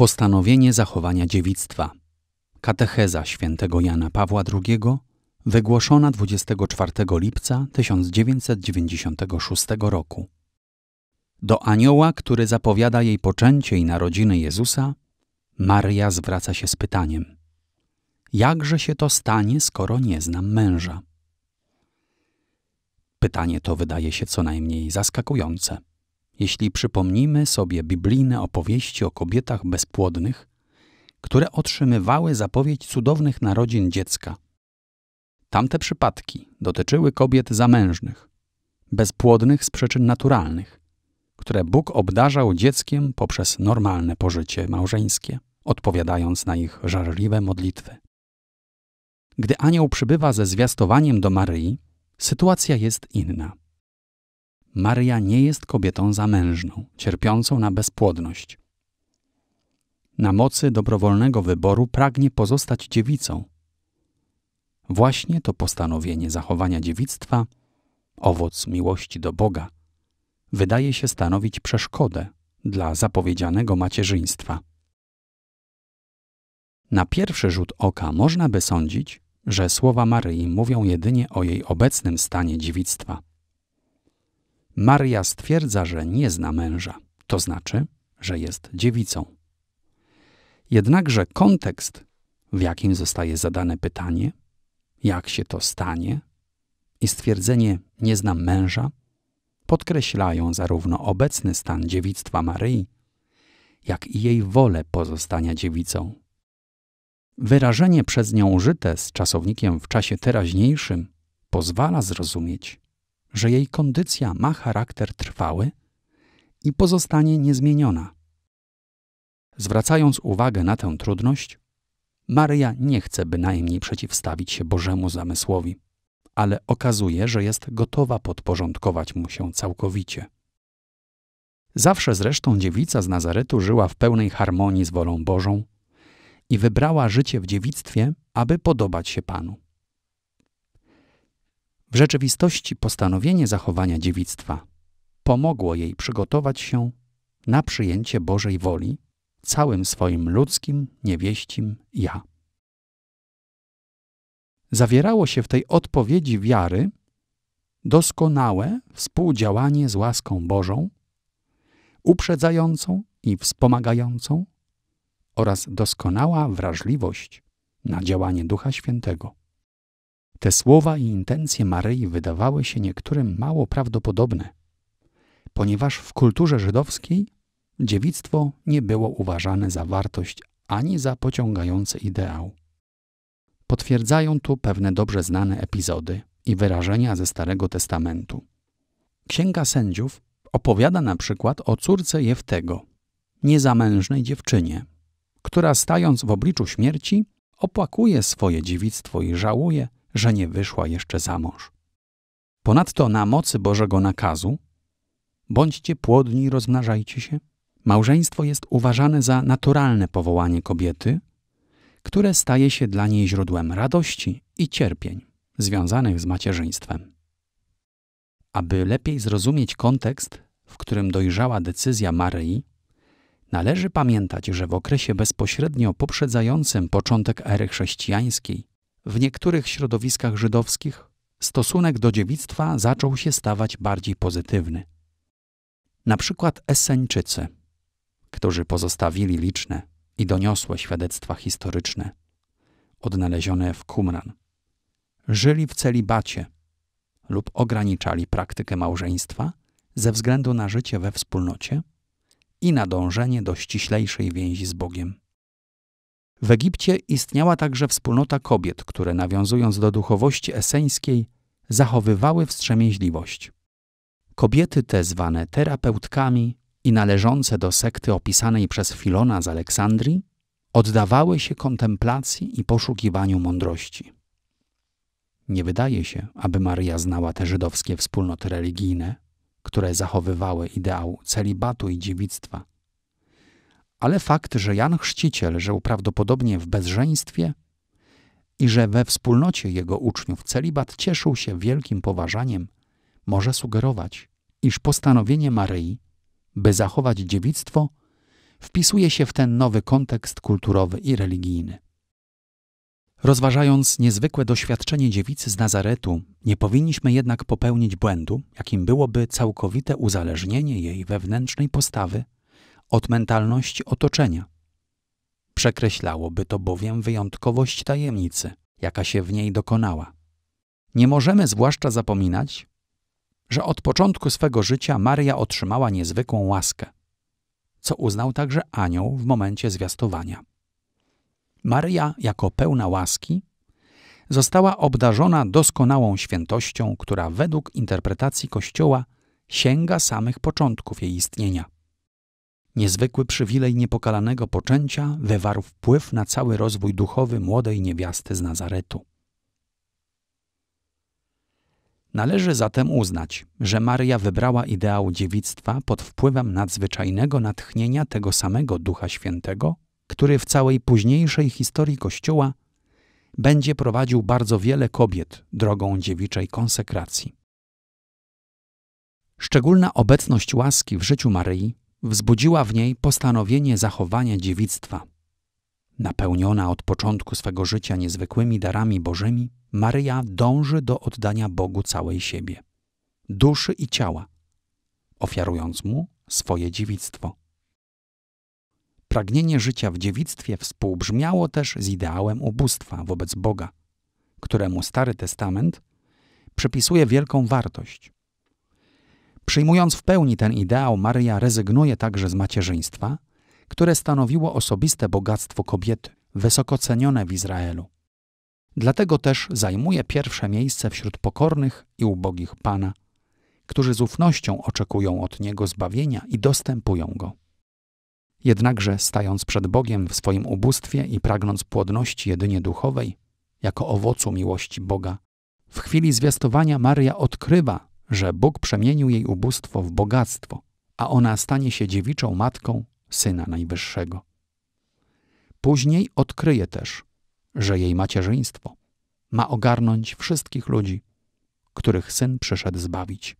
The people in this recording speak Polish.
Postanowienie zachowania dziewictwa. Katecheza świętego Jana Pawła II, wygłoszona 24 lipca 1996 roku. Do anioła, który zapowiada jej poczęcie i narodziny Jezusa, Maria zwraca się z pytaniem: Jakże się to stanie, skoro nie znam męża? Pytanie to wydaje się co najmniej zaskakujące jeśli przypomnimy sobie biblijne opowieści o kobietach bezpłodnych, które otrzymywały zapowiedź cudownych narodzin dziecka. Tamte przypadki dotyczyły kobiet zamężnych, bezpłodnych z przyczyn naturalnych, które Bóg obdarzał dzieckiem poprzez normalne pożycie małżeńskie, odpowiadając na ich żarliwe modlitwy. Gdy anioł przybywa ze zwiastowaniem do Maryi, sytuacja jest inna. Maria nie jest kobietą zamężną, cierpiącą na bezpłodność. Na mocy dobrowolnego wyboru pragnie pozostać dziewicą. Właśnie to postanowienie zachowania dziewictwa, owoc miłości do Boga, wydaje się stanowić przeszkodę dla zapowiedzianego macierzyństwa. Na pierwszy rzut oka można by sądzić, że słowa Maryi mówią jedynie o jej obecnym stanie dziewictwa. Maria stwierdza, że nie zna męża, to znaczy, że jest dziewicą. Jednakże kontekst, w jakim zostaje zadane pytanie, jak się to stanie, i stwierdzenie nie znam męża podkreślają zarówno obecny stan dziewictwa Maryi, jak i jej wolę pozostania dziewicą. Wyrażenie przez nią użyte z czasownikiem w czasie teraźniejszym pozwala zrozumieć, że jej kondycja ma charakter trwały i pozostanie niezmieniona. Zwracając uwagę na tę trudność, Maryja nie chce bynajmniej przeciwstawić się Bożemu zamysłowi, ale okazuje, że jest gotowa podporządkować mu się całkowicie. Zawsze zresztą dziewica z Nazaretu żyła w pełnej harmonii z wolą Bożą i wybrała życie w dziewictwie, aby podobać się Panu. W rzeczywistości postanowienie zachowania dziewictwa pomogło jej przygotować się na przyjęcie Bożej woli całym swoim ludzkim, niewieścim ja. Zawierało się w tej odpowiedzi wiary doskonałe współdziałanie z łaską Bożą, uprzedzającą i wspomagającą oraz doskonała wrażliwość na działanie Ducha Świętego. Te słowa i intencje Maryi wydawały się niektórym mało prawdopodobne, ponieważ w kulturze żydowskiej dziewictwo nie było uważane za wartość ani za pociągający ideał. Potwierdzają tu pewne dobrze znane epizody i wyrażenia ze Starego Testamentu. Księga Sędziów opowiada na przykład o córce Jeftego, niezamężnej dziewczynie, która stając w obliczu śmierci opłakuje swoje dziewictwo i żałuje, że nie wyszła jeszcze za mąż. Ponadto na mocy Bożego nakazu bądźcie płodni, rozmnażajcie się. Małżeństwo jest uważane za naturalne powołanie kobiety, które staje się dla niej źródłem radości i cierpień związanych z macierzyństwem. Aby lepiej zrozumieć kontekst, w którym dojrzała decyzja Maryi, należy pamiętać, że w okresie bezpośrednio poprzedzającym początek ery chrześcijańskiej w niektórych środowiskach żydowskich stosunek do dziewictwa zaczął się stawać bardziej pozytywny. Na przykład Esseńczycy, którzy pozostawili liczne i doniosłe świadectwa historyczne, odnalezione w Kumran, żyli w celibacie lub ograniczali praktykę małżeństwa ze względu na życie we wspólnocie i na dążenie do ściślejszej więzi z Bogiem. W Egipcie istniała także wspólnota kobiet, które nawiązując do duchowości eseńskiej, zachowywały wstrzemięźliwość. Kobiety te zwane terapeutkami i należące do sekty opisanej przez Filona z Aleksandrii oddawały się kontemplacji i poszukiwaniu mądrości. Nie wydaje się, aby Maria znała te żydowskie wspólnoty religijne, które zachowywały ideał celibatu i dziewictwa, ale fakt, że Jan Chrzciciel żył prawdopodobnie w bezżeństwie i że we wspólnocie jego uczniów celibat cieszył się wielkim poważaniem, może sugerować, iż postanowienie Maryi, by zachować dziewictwo, wpisuje się w ten nowy kontekst kulturowy i religijny. Rozważając niezwykłe doświadczenie dziewicy z Nazaretu, nie powinniśmy jednak popełnić błędu, jakim byłoby całkowite uzależnienie jej wewnętrznej postawy od mentalności otoczenia. Przekreślałoby to bowiem wyjątkowość tajemnicy, jaka się w niej dokonała. Nie możemy zwłaszcza zapominać, że od początku swego życia Maria otrzymała niezwykłą łaskę, co uznał także anioł w momencie zwiastowania. Maria, jako pełna łaski, została obdarzona doskonałą świętością, która według interpretacji Kościoła sięga samych początków jej istnienia. Niezwykły przywilej niepokalanego poczęcia wywarł wpływ na cały rozwój duchowy młodej niewiasty z Nazaretu. Należy zatem uznać, że Maria wybrała ideał dziewictwa pod wpływem nadzwyczajnego natchnienia tego samego Ducha Świętego, który w całej późniejszej historii Kościoła będzie prowadził bardzo wiele kobiet drogą dziewiczej konsekracji. Szczególna obecność łaski w życiu Maryi wzbudziła w niej postanowienie zachowania dziewictwa. Napełniona od początku swego życia niezwykłymi darami bożymi, Maryja dąży do oddania Bogu całej siebie, duszy i ciała, ofiarując Mu swoje dziewictwo. Pragnienie życia w dziewictwie współbrzmiało też z ideałem ubóstwa wobec Boga, któremu Stary Testament przypisuje wielką wartość. Przyjmując w pełni ten ideał, Maria rezygnuje także z macierzyństwa, które stanowiło osobiste bogactwo kobiety, wysoko cenione w Izraelu. Dlatego też zajmuje pierwsze miejsce wśród pokornych i ubogich Pana, którzy z ufnością oczekują od Niego zbawienia i dostępują Go. Jednakże, stając przed Bogiem w swoim ubóstwie i pragnąc płodności jedynie duchowej, jako owocu miłości Boga, w chwili zwiastowania Maria odkrywa, że Bóg przemienił jej ubóstwo w bogactwo, a ona stanie się dziewiczą matką Syna Najwyższego. Później odkryje też, że jej macierzyństwo ma ogarnąć wszystkich ludzi, których Syn przyszedł zbawić.